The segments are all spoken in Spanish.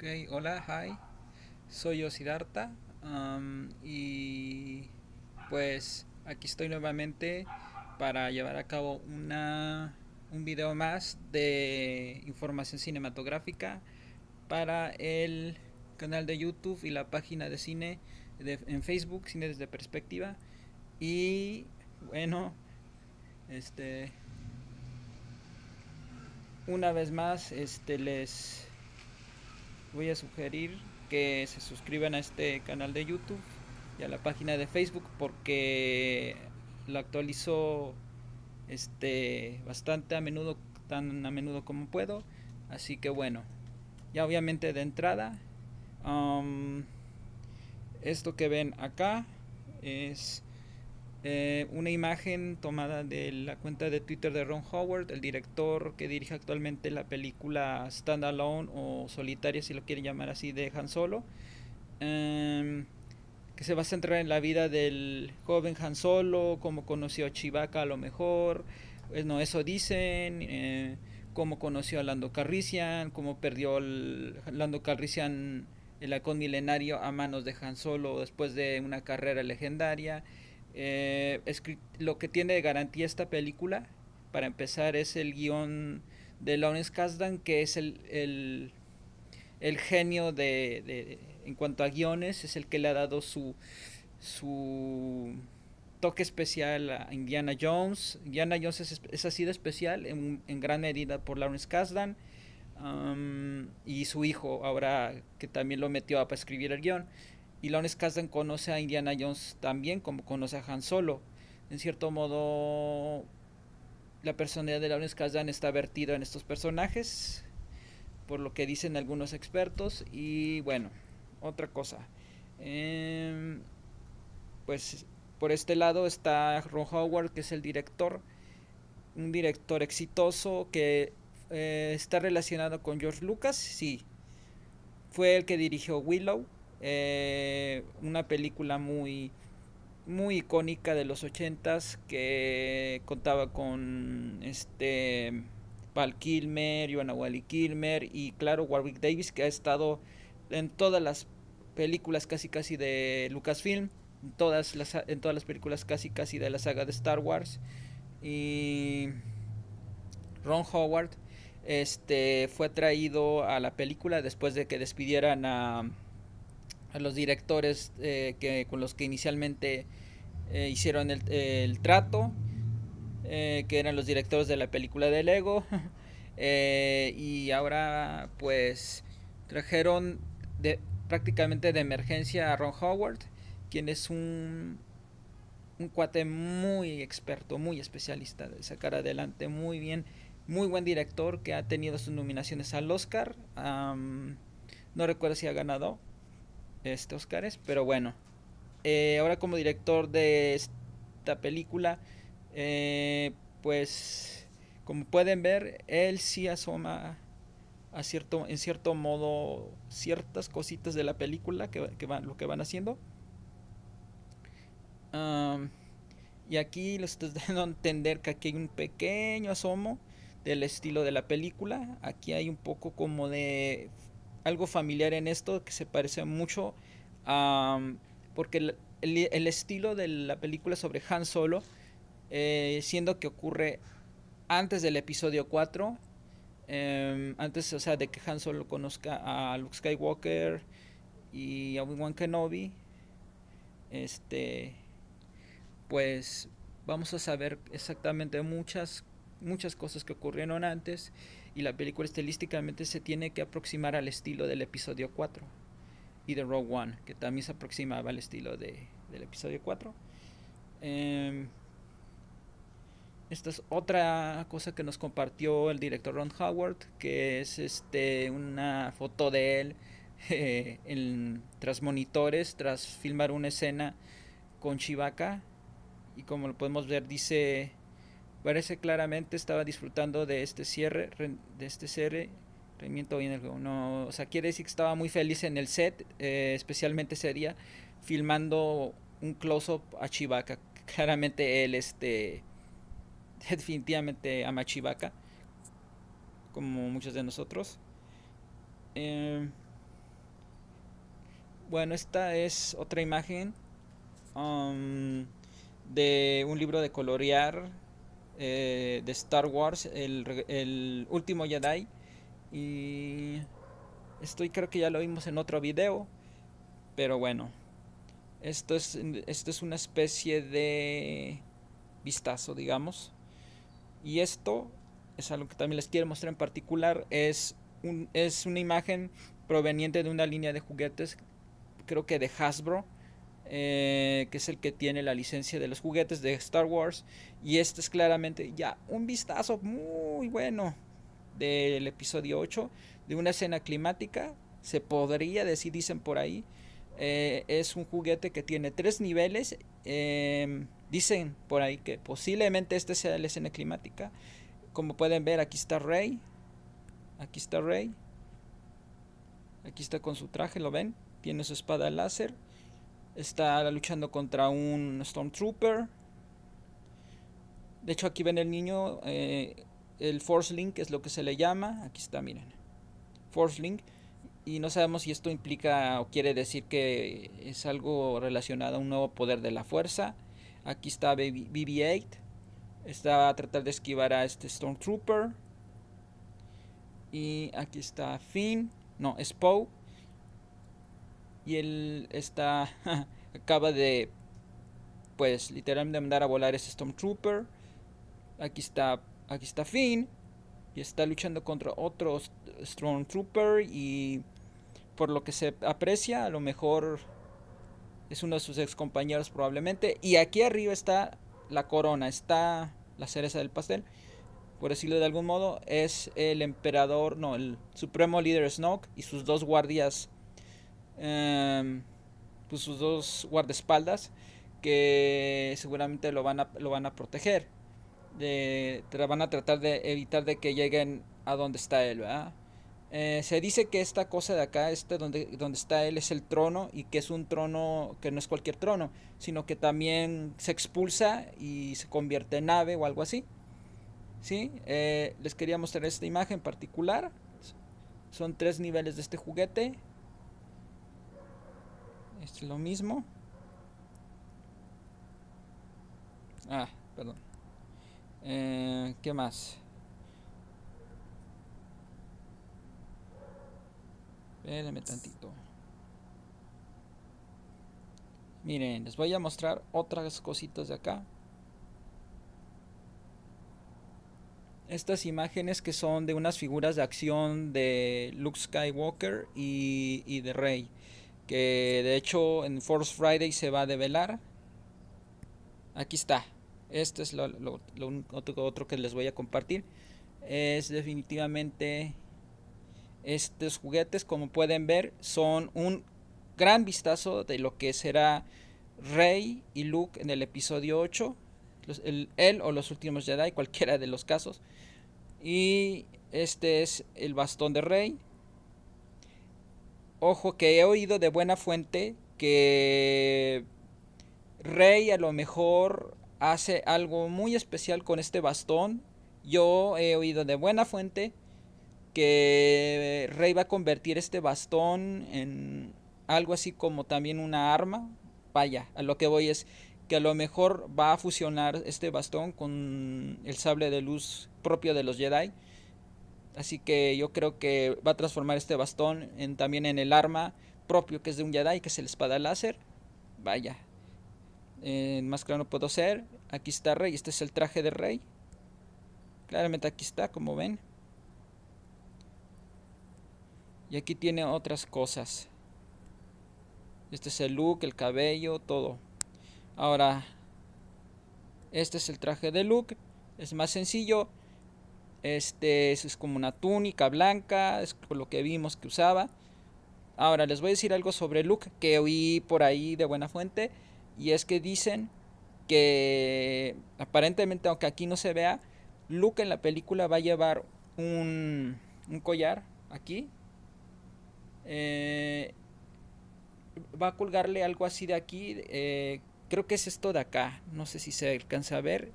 Ok, hola, hi. Soy yo Sidarta, y pues aquí estoy nuevamente para llevar a cabo un video más de información cinematográfica para el canal de YouTube y la página de cine en Facebook, Cine desde Perspectiva. Y bueno, este una vez más este les voy a sugerir que se suscriban a este canal de YouTube y a la página de Facebook porque lo actualizo este bastante a menudo tan a menudo como puedo así que bueno ya obviamente de entrada um, esto que ven acá es eh, una imagen tomada de la cuenta de Twitter de Ron Howard, el director que dirige actualmente la película Stand Alone o Solitaria, si lo quieren llamar así, de Han Solo, em, que se va a centrar en la vida del joven Han Solo, cómo conoció a Chivaca a lo mejor, pues, no, eso dicen, eh, cómo conoció a Lando Carrician, cómo perdió el, Lando Carrician el halcón milenario a manos de Han Solo después de una carrera legendaria. Eh, lo que tiene de garantía esta película, para empezar, es el guión de Lawrence Kasdan, que es el, genio de, en cuanto a guiones, es el que le ha dado su, su toque especial a Indiana Jones. Indiana Jones es, así de especial, en, gran medida por Lawrence Kasdan. Um, y su hijo ahora que también lo metió para escribir el guión. Y Lawrence Kasdan conoce a Indiana Jones también como conoce a Han Solo. En cierto modo, la personalidad de Lawrence Kasdan está vertida en estos personajes, por lo que dicen algunos expertos. Y bueno, otra cosa. Em, pues por este lado está Ron Howard, que es el director, un director exitoso que eh, está relacionado con George Lucas, sí. Fue el que dirigió Willow, eh, una película muy, muy icónica de los ochentas que contaba con este Val Kilmer, Joanna Wally Kilmer y claro Warwick Davis que ha estado en todas las películas casi casi de Lucasfilm, en todas las, en todas las películas casi casi de la saga de Star Wars y Ron Howard este fue traído a la película después de que despidieran a a los directores eh, que, con los que inicialmente eh, hicieron el, trato, eh, que eran los directores de la película de Lego. y ahora pues trajeron de, prácticamente de emergencia a Ron Howard, quien es un, un cuate muy experto, muy especialista de sacar adelante muy bien, muy buen director que ha tenido sus nominaciones al Oscar. no recuerdo si ha ganado, este Oscars, pero bueno. Eh, ahora como director de esta película, eh, pues como pueden ver, él sí asoma a cierto, en cierto modo ciertas cositas de la película que, van, lo que van haciendo. y aquí les estoy dando a entender que aquí hay un pequeño asomo del estilo de la película. Aquí hay un poco como de algo familiar en esto que se parece mucho a... Mm, porque el, estilo de la película sobre Han Solo, eh, siendo que ocurre antes del episodio 4, em, antes, o sea, de que Han Solo conozca a Luke Skywalker y a Obi-Wan Kenobi, este, pues vamos a saber exactamente muchas, muchas cosas que ocurrieron antes y la película estilísticamente se tiene que aproximar al estilo del episodio 4 y de Rogue One, que también se aproximaba al estilo de, del episodio 4. Em, esta es otra cosa que nos compartió el director Ron Howard, que es este una foto de él eh, en, tras monitores, tras filmar una escena con Chivaca Y como lo podemos ver, dice Parece claramente estaba disfrutando de este cierre, de este cierre rendimiento bien el no, o sea, quiere decir que estaba muy feliz en el set, eh, especialmente sería filmando un close-up a Chivaca Claramente él, este, definitivamente ama a Chivaca, como muchos de nosotros. Em, bueno, esta es otra imagen um, de un libro de colorear eh, de Star Wars, el, último Jedi. Y estoy creo que ya lo vimos en otro video. Pero bueno, esto es, esto es una especie de vistazo, digamos. Y esto es algo que también les quiero mostrar en particular. Es, un, es una imagen proveniente de una línea de juguetes, creo que de Hasbro eh, que es el que tiene la licencia de los juguetes de Star Wars. Y este es claramente ya un vistazo muy bueno del episodio 8, de una escena climática, se podría decir, dicen por ahí. Eh, es un juguete que tiene tres niveles. Em, dicen por ahí que posiblemente este sea la escena climática. Como pueden ver, aquí está Rey. Aquí está Rey. Aquí está con su traje, ¿lo ven? Tiene su espada láser. Está luchando contra un Stormtrooper. De hecho, aquí ven el niño. Eh, el Force Link es lo que se le llama. Aquí está, miren. Force Link. Y no sabemos si esto implica o quiere decir que es algo relacionado a un nuevo poder de la fuerza. Aquí está BB-8. Está a tratar de esquivar a este Stormtrooper. Y aquí está Finn. No, Spoke y él está acaba de pues literalmente mandar a volar ese Stormtrooper. Aquí está aquí está Finn y está luchando contra otro Stormtrooper y por lo que se aprecia, a lo mejor es uno de sus ex compañeros probablemente. Y aquí arriba está la corona, está la cereza del pastel, por decirlo de algún modo, es el emperador, no, el supremo líder Snoke y sus dos guardias Em, pues sus dos guardaespaldas que seguramente lo van a, lo van a proteger. te van a tratar de evitar de que lleguen a donde está él, eh, se dice que esta cosa de acá, este donde, donde está él, es el trono y que es un trono que no es cualquier trono, sino que también se expulsa y se convierte en nave o algo así. ¿Sí? Eh, les quería mostrar esta imagen particular. Son tres niveles de este juguete lo mismo. Ah, perdón. Eh, ¿Qué más? Espérenme tantito. Miren, les voy a mostrar otras cositas de acá. Estas imágenes que son de unas figuras de acción de Luke Skywalker y, y de Rey que de hecho en Force Friday se va a develar. Aquí está. Este es lo, otro, que les voy a compartir. Es definitivamente estos juguetes, como pueden ver, son un gran vistazo de lo que será Rey y Luke en el episodio 8. el, él o los últimos Jedi, cualquiera de los casos. Y este es el bastón de Rey. Ojo, que he oído de buena fuente que Rey a lo mejor hace algo muy especial con este bastón. Yo he oído de buena fuente que Rey va a convertir este bastón en algo así como también una arma. Vaya, a lo que voy es que a lo mejor va a fusionar este bastón con el sable de luz propio de los Jedi. Así que yo creo que va a transformar este bastón en, también en el arma propio que es de un Jedi, que es el espada láser. Vaya. más claro no puedo ser. Aquí está Rey. Este es el traje de Rey. Claramente aquí está, como ven. Y aquí tiene otras cosas. Este es el look, el cabello, todo. Ahora, este es el traje de Luke. Es más sencillo. Este, es como una túnica blanca, es lo que vimos que usaba. Ahora les voy a decir algo sobre Luke que oí por ahí de buena fuente y es que dicen que aparentemente aunque aquí no se vea, Luke en la película va a llevar un, collar aquí. Eh, va a colgarle algo así de aquí. Eh, creo que es esto de acá. No sé si se alcanza a ver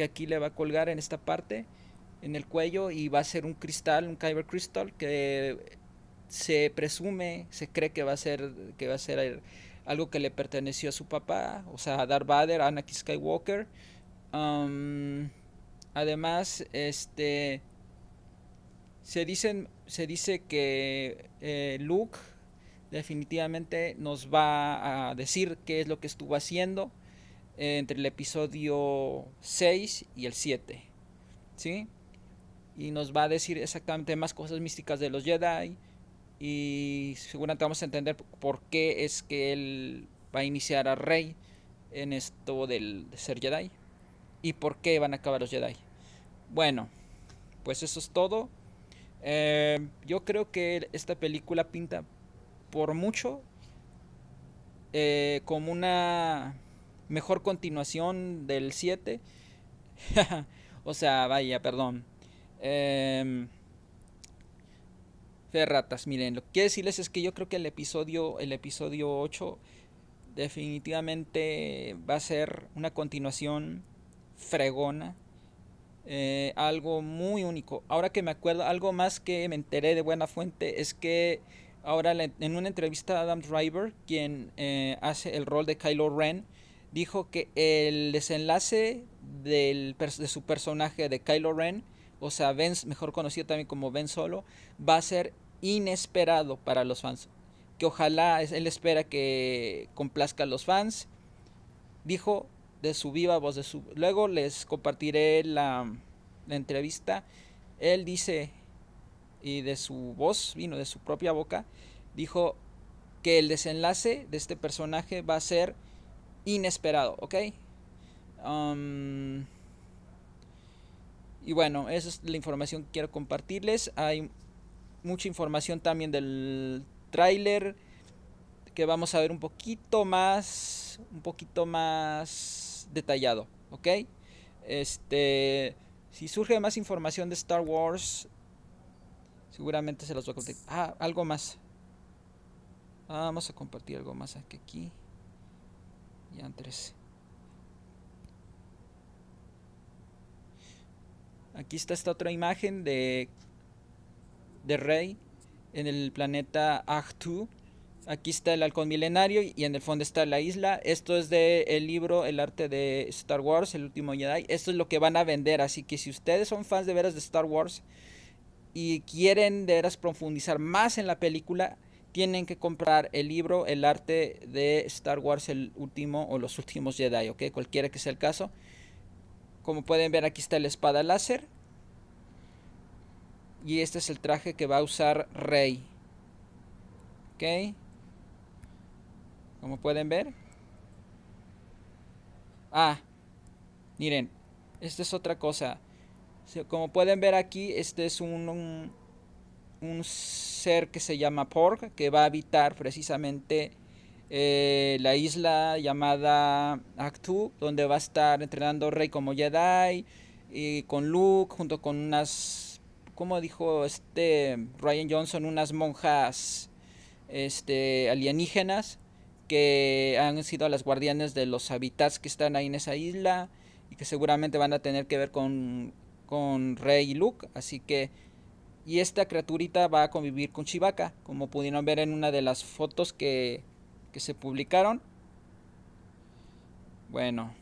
que aquí le va a colgar en esta parte, en el cuello, y va a ser un cristal, un kyber crystal, que se presume, se cree que va a ser, que va a ser algo que le perteneció a su papá, o sea, a Darth Vader, Anakin Skywalker. además, este, se, dicen, se dice que eh, Luke definitivamente nos va a decir qué es lo que estuvo haciendo entre el episodio 6 y el 7. ¿Sí? Y nos va a decir exactamente más cosas místicas de los Jedi. Y seguramente vamos a entender por qué es que él va a iniciar a Rey en esto del ser Jedi. Y por qué van a acabar los Jedi. Bueno, pues eso es todo. Eh, yo creo que esta película pinta por mucho eh, como una mejor continuación del 7. o sea, vaya, perdón. Em, Ferratas, miren, lo que quiero decirles es que yo creo que el episodio, el episodio 8 definitivamente va a ser una continuación fregona. Eh, algo muy único. Ahora que me acuerdo, algo más que me enteré de buena fuente es que ahora en una entrevista a Adam Driver, quien eh, hace el rol de Kylo Ren, dijo que el desenlace del, de su personaje de Kylo Ren, o sea, Ben, mejor conocido también como Ben Solo, va a ser inesperado para los fans. Que ojalá él espera que complazca a los fans. Dijo de su viva voz de su... Luego les compartiré la, la entrevista. Él dice, y de su voz, vino de su propia boca, dijo que el desenlace de este personaje va a ser inesperado, ¿ok? Um, y bueno, esa es la información que quiero compartirles. Hay mucha información también del tráiler que vamos a ver un poquito más, un poquito más detallado, ¿ok? Este, si surge más información de Star Wars, seguramente se las voy a contar. Ah, algo más. Ah, vamos a compartir algo más aquí. Ya antes. Aquí está esta otra imagen de, de Rey en el planeta Ahch-To, Aquí está el halcón milenario y en el fondo está la isla. Esto es del libro El arte de Star Wars, El último Jedi. Esto es lo que van a vender. Así que si ustedes son fans de veras de Star Wars y quieren de veras profundizar más en la película, tienen que comprar el libro El arte de Star Wars, el último o los últimos Jedi, ¿ok? Cualquiera que sea el caso. Como pueden ver, aquí está la espada láser. Y este es el traje que va a usar Rey. ¿Ok? Como pueden ver. Ah, miren, esta es otra cosa. Como pueden ver aquí, este es un un ser que se llama Porg, que va a habitar precisamente eh, la isla llamada Actu, donde va a estar entrenando Rey como Jedi, y con Luke, junto con unas, como dijo este Ryan Johnson, unas monjas este, alienígenas que han sido las guardianes de los hábitats que están ahí en esa isla y que seguramente van a tener que ver con, con Rey y Luke, así que y esta criaturita va a convivir con Chivaca, como pudieron ver en una de las fotos que, que se publicaron. Bueno,